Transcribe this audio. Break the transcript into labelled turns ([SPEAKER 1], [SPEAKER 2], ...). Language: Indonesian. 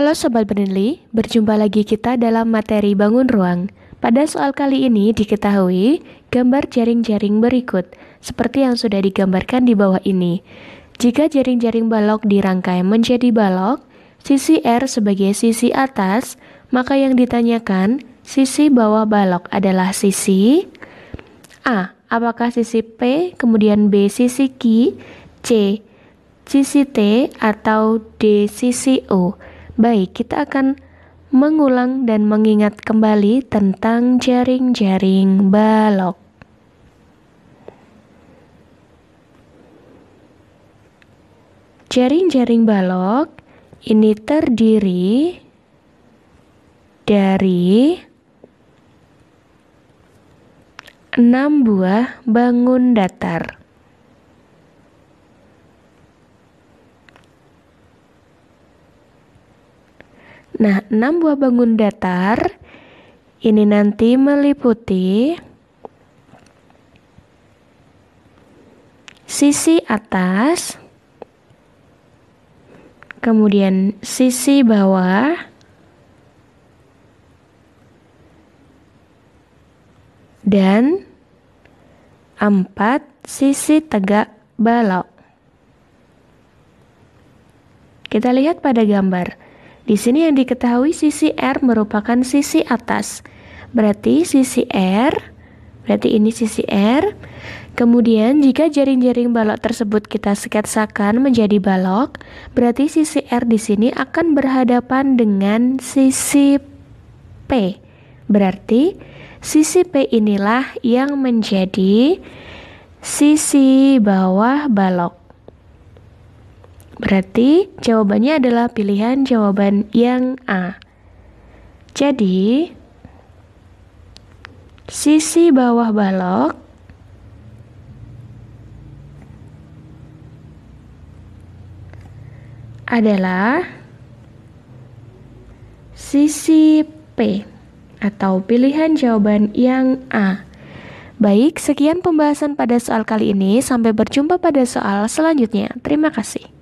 [SPEAKER 1] Halo Sobat Brenly, berjumpa lagi kita dalam materi bangun ruang. Pada soal kali ini diketahui gambar jaring-jaring berikut, seperti yang sudah digambarkan di bawah ini. Jika jaring-jaring balok dirangkai menjadi balok, sisi R sebagai sisi atas, maka yang ditanyakan sisi bawah balok adalah sisi A. Apakah sisi P, kemudian B sisi Q, C sisi T atau D sisi O? Baik, kita akan mengulang dan mengingat kembali tentang jaring-jaring balok. Jaring-jaring balok ini terdiri dari enam buah bangun datar. Nah, enam buah bangun datar ini nanti meliputi sisi atas, kemudian sisi bawah, dan empat sisi tegak balok. Kita lihat pada gambar. Di sini yang diketahui sisi R merupakan sisi atas. Berarti sisi R, berarti ini sisi R. Kemudian jika jaring-jaring balok tersebut kita sketsakan menjadi balok, berarti sisi R di sini akan berhadapan dengan sisi P. Berarti sisi P inilah yang menjadi sisi bawah balok. Berarti jawabannya adalah pilihan jawaban yang A. Jadi, sisi bawah balok adalah sisi P atau pilihan jawaban yang A. Baik, sekian pembahasan pada soal kali ini. Sampai berjumpa pada soal selanjutnya. Terima kasih.